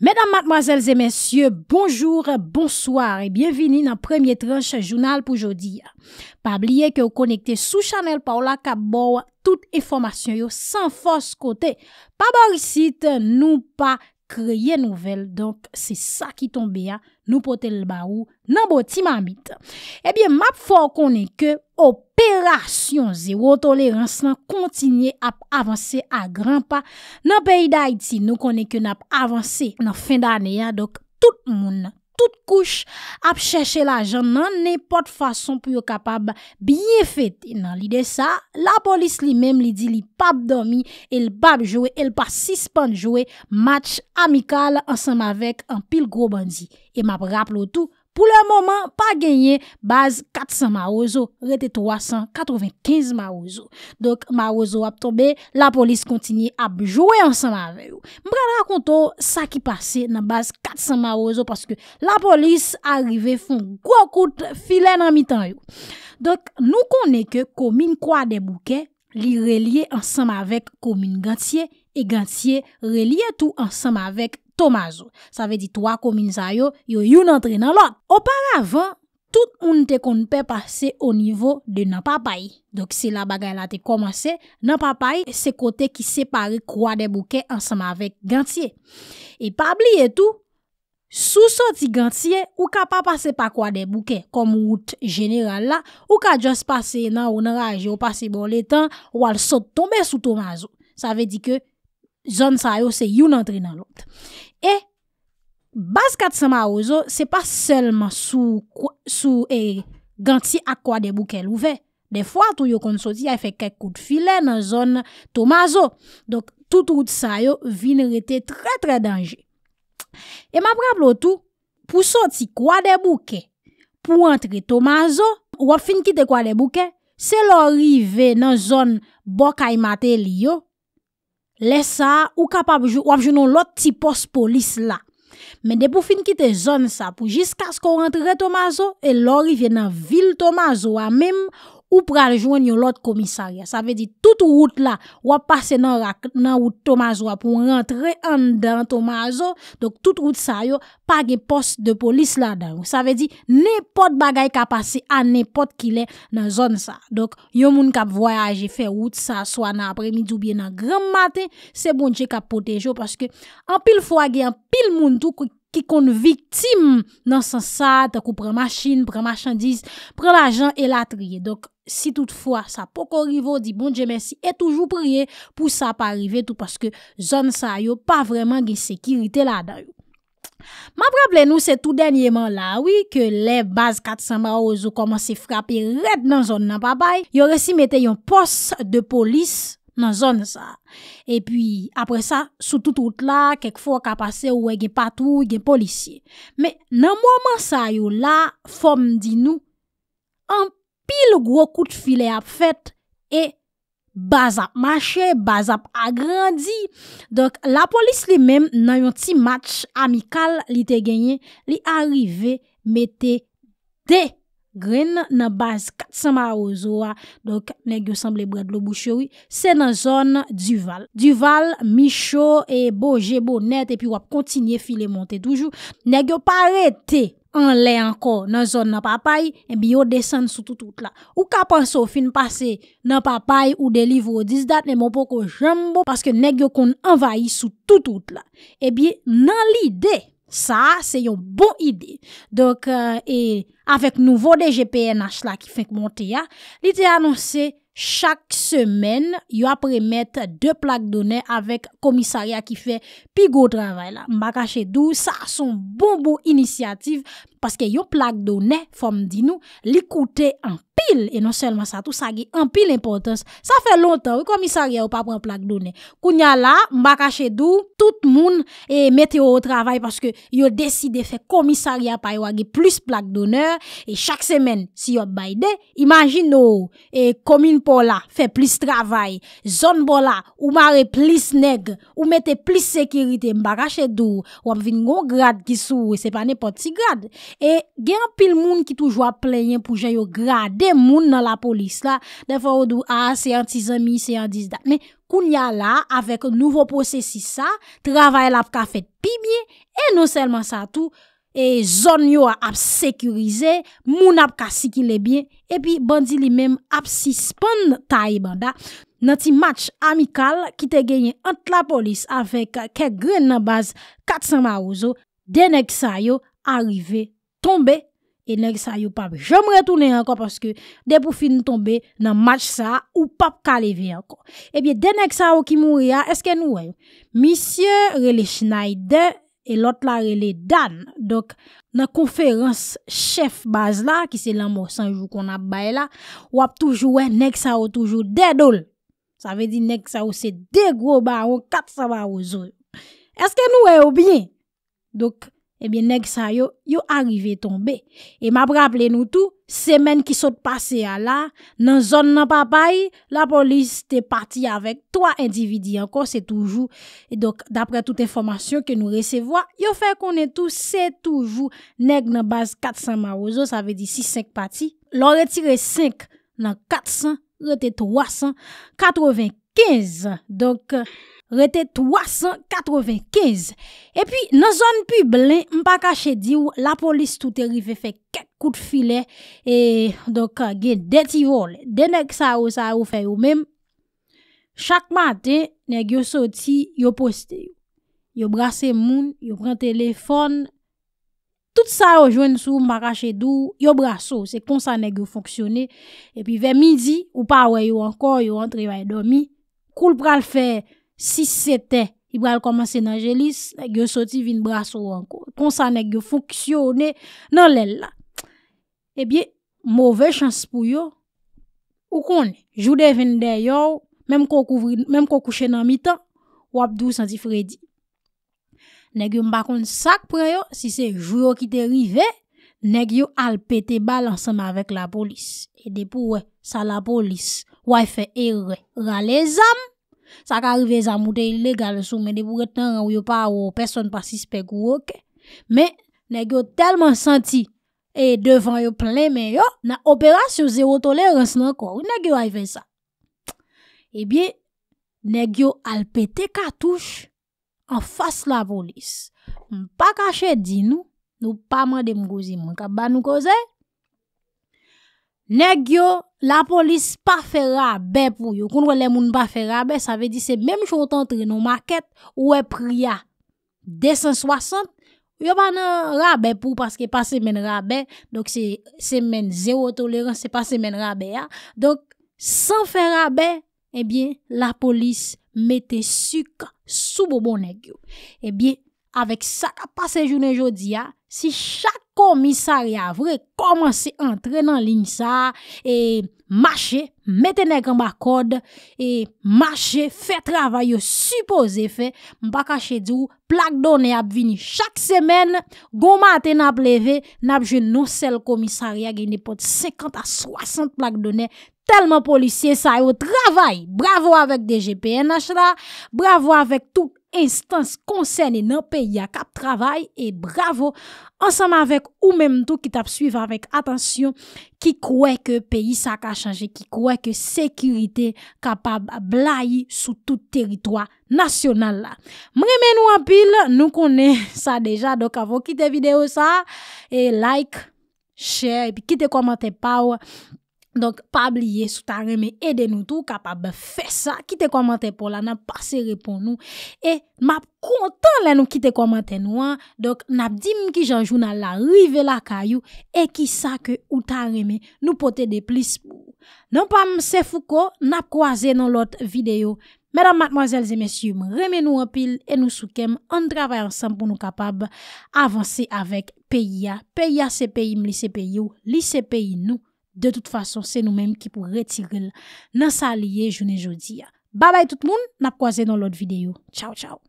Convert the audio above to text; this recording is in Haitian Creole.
Mesdames, mademoiselles et messieurs, bonjour, bonsoir et bienvenue dans le premier tranche journal pour aujourd'hui. Pas oublié que vous connectez sous chanel par là qu'à boire toutes les informations sans force côté. Pas boire ici, nous pas créer de nouvelles, donc c'est ça qui tombe bien, nous poter le barou, n'en eh botez ma mythe. Et bien, map fort qu'on n'est que au P. Rasyon zewo toleransman kontinye ap avanse a gran pa. Nan peyi da iti nou konen ke nap avanse nan fin da aneyan. Dok tout moun, tout kouche ap chèche la jan nan nepot fason pou yo kapab biye fet. Nan li de sa, la polis li mem li di li pap domi el bab jowe el pasispan jowe match amikal ansanm avèk an pil gro bandi. E map rap loutou. Pou lè mouman, pa genye, baz 400 marouzo, rete 395 marouzo. Dok, marouzo wap tombe, la polis kontinye ap jowe ansan mave yo. Mbra lakonto sa ki pase nan baz 400 marouzo, paske la polis arive fon kwa kout file nan mitan yo. Dok, nou konen ke komine kwa debouke, li relie ansan mavek komine gantye, e gantye relie tou ansan mavek. Tomazo, sa ve di to a komin sa yo, yo yon antre nan lot. Oparavan, tout moun te kon pe pase o nivou de nan papay. Dok se la bagay la te komanse, nan papay se kote ki separe kwa de bouke ansama vek gantye. E pabli etou, sou sa ti gantye, ou ka pa pase pa kwa de bouke, kom wout general la, ou ka jas pase nan onaraje, ou pase bon letan, ou al sot tome sou tomazo. Sa ve di ke zon sa yo se yon antre nan lot. E, bas kat sa ma ouzo, se pa selman sou e ganti akwa de bouke louve. De fwa, tou yo kon soti afe kek kout file nan zon tomazo. Dok, toutout sa yo, vin rete tre tre denje. E, ma praplo tou, pou soti kwa de bouke, pou antre tomazo, wap fin kite kwa de bouke, se lo rive nan zon bokay mate li yo, Lesa ou kapap wap jounon lot ti pos polis la. Men de pou fin kite zon sa pou jiska sko rentre Tomaso, e lor y vye nan vil Tomaso wa mem wap jounon. Ou pranjwen yon lot komisarya. Sa ve di, tout ou wout la wap pase nan wout Tomazwa pou rentre an dan Tomazwa. Dok, tout wout sa yo, page pos de polis la dan wout. Sa ve di, nepot bagay ka pase an nepot ki le nan zon sa. Dok, yon moun kap voyaje fe wout sa, swa nan apre midou biye nan gran mate. Se bonche kap potejo, paske an pil fwa gen, pil moun tou kou. ki kon viktim nan san sa, ta kou pren machin, pren machandis, pren l'ajan e la triye. Donk, si toutfwa sa poko rivo, di bon dje mersi, e toujou priye pou sa pa rive, tout paske zon sa yo, pa vreman gen sekirite la da yo. Ma problem nou se tout denye man la, wii, ke le baz kat san ba ozo koman se frapi red nan zon nan babay, yo resi mette yon pos de polis, Nan zon sa. E pi apre sa, sou tout out la, kek fwa ka pase ou e gen patou, gen polisye. Me nan mwaman sa yo la, fom di nou, an pil gro kout file ap fet, e bazap mache, bazap agrandi. Donk la polis li menm nan yon ti match amikal li te genye, li arive, me te dey. Grene nan base 400 ma ouzo wa, donk negyo sanble brad lo boucheri, se nan zon Duval. Duval, Micho, e boje bo net, epi wap kontinye file monte toujou, negyo parete anle anko nan zon nan papay, ebi yo desen sou toutout la. Ou ka panso fin pase nan papay ou delivro dis dat, neman pou ko jambou, paske negyo kon envayi sou toutout la. Ebi nan li de, Sa, se yon bon ide. Donk, euh, e, avek nouvo de GPNH la ki fek monte ya, li te anonse chak semen yo apre met de plak donen avek komisaria ki fe pi go dravay la. Mbaka chedou, sa son bon bon inisiativ, paske yon plak donen, fom di nou, li koute an. E non selman sa, tout sa ge an pil importans Sa fe lontan, ou komisaria ou pa pren plak dounen Kou nya la, mbakache doun Tout moun e mette ou o travay Paske yo deside fe komisaria Pay wage plus plak dounen E chak semen, si yo bayde Imagine ou, e komine po la Fe plis travay Zon bo la, ou mare plis neg Ou mette plis sekirite Mbakache doun, wap vin gwo grad Ki sou, e se pa ne pot si grad E gen pil moun ki toujwa pleyen Pou je yo graden moun nan la polis la, defa ou dou a, seyantiz anmi, seyantiz da men, koun ya la, avek nouvo posesi sa, travay la apka fet pi bie, e non selman sa tou, e zon yo ap sekurize, moun apka sikile bie, epi bandili mem ap si spon ta i ban da nati match amikal ki te genye ant la polis avek ke gren nan baz kat san ma ouzo denek sa yo arive, tombe E nek sa yu pap jom retounen ankon paske de pou fin tonbe nan match sa ou pap kal evi ankon. Ebyen de nek sa ou ki moun reya, eske nou wey? Misyen rele Schneider e lot la rele Dan. Dok nan konferans chef baz la ki se lan moun sanjou kon ap bay la wap toujou wey nek sa ou toujou dedol. Sa ve di nek sa ou se de gro baron kat sa baron zoy. Eske nou wey ou bine? Dok Ebyen neg sa yo, yo arrive tombe. E map rappele nou tou, semen ki sot pase a la, nan zon nan papay, la polis te pati avek 3 individi anko, se toujou. E dok, dapre tout informasyon ke nou resevoa, yo fe konen tou, se toujou, neg nan baz 400 marouzo, sa ve di 6-5 pati. Lon re tire 5 nan 400, re te 300, 95. rete 395. E pi, nan zon publen, mpa kache di ou, la polis tout erife fe kek kout file, e doke gen deti vol. Denek sa ou sa ou fe ou mem, chak maten, neg yo soti, yo poste, yo brase moun, yo pren telefon, tout sa ou jwen sou, mpa kache dou, yo braso, se konsan neg yo foksyone, e pi ve midi, ou pa wè yo anko, yo antre wè yon domi, koul pral fe, Si sete, i bral komanse nan jelis, nek yo soti vin braso anko. Kon sa nek yo foksyone nan lè la. Ebye, mowè chans pou yo. Ou kon, joudè ven dey yo, mèm kou kouche nan mitan, wap dou santi fredi. Nek yo mbakon sak pou yo, si se jou yo ki te rive, nek yo alpete bal ansan me avèk la polis. E depou we, sa la polis, wèy fe erwe, rale zanm, Sa ka rive zan mouten ilegal sou men de pou reten an ou yo pa ou person pasispek ou oke. Men, negyo telman santi e devan yo plemen yo nan operasyon zero tolerance nan kou. Ou negyo ay fe sa? Ebyen, negyo alpete katouche an fas la polis. Mpa kache di nou, nou pa mande mgozi mwen. Mpa kache di nou, nou pa mande mgozi mwen. Negyo, la polis pa fe rabe pou, yo koun wè lè moun pa fe rabe, sa ve di se mèm chotantre nou maket, wè priya 260, yo ban nan rabe pou, paske pa semen rabe, donk semen zero tolerans, semen rabe ya, donk san fe rabe, ebyen eh la polis mette suk sou bobo negyo, ebyen. Eh avèk sa ka pase jounen jodi ya, si chak komisari avre komanse entren nan lini sa, e mache, metene kamba kod, e mache, fe travay yo supose fe, mba kache di ou, plak do ne ap vini chak semen, goma ate nap leve, nap jen nou sel komisari agen ne pot 50 a 60 plak do ne, telman polisye sa yo travay, bravo avèk DGPN ach la, bravo avèk tou instans konsen e nan peyi a kap travay e bravo ansanman vek ou menm tou ki tap suyve avek atansyon ki kwe ke peyi sa ka chanje, ki kwe ke sekirite kapab blai sou tout teritwa nasyonal la. Mremen nou an pil, nou konen sa deja, dok avon kite video sa e like, share, ki te komante pa ou. Donk, pab liye sou ta reme ede nou tou kapab fe sa, kite komante pou la nan pase repon nou. E map kontan la nou kite komante nou an, donk, nap di m ki janjou nan la rive la kayou, e ki sa ke ou ta reme nou pote de plis pou. Nonpam, se fou ko, nap kwa ze nan lot videyo. Medan matmazelze mesyu, m reme nou apil, e nou soukem, an travay ansan pou nou kapab avanse avèk peyi ya. Peyi ya se peyi m, li se peyi yo, li se peyi nou. De tout fason, se nou menm ki pou retigel nan sa liye jounen jodi ya. Babay tout moun, nap kwaze don lot videyo. Chow chow.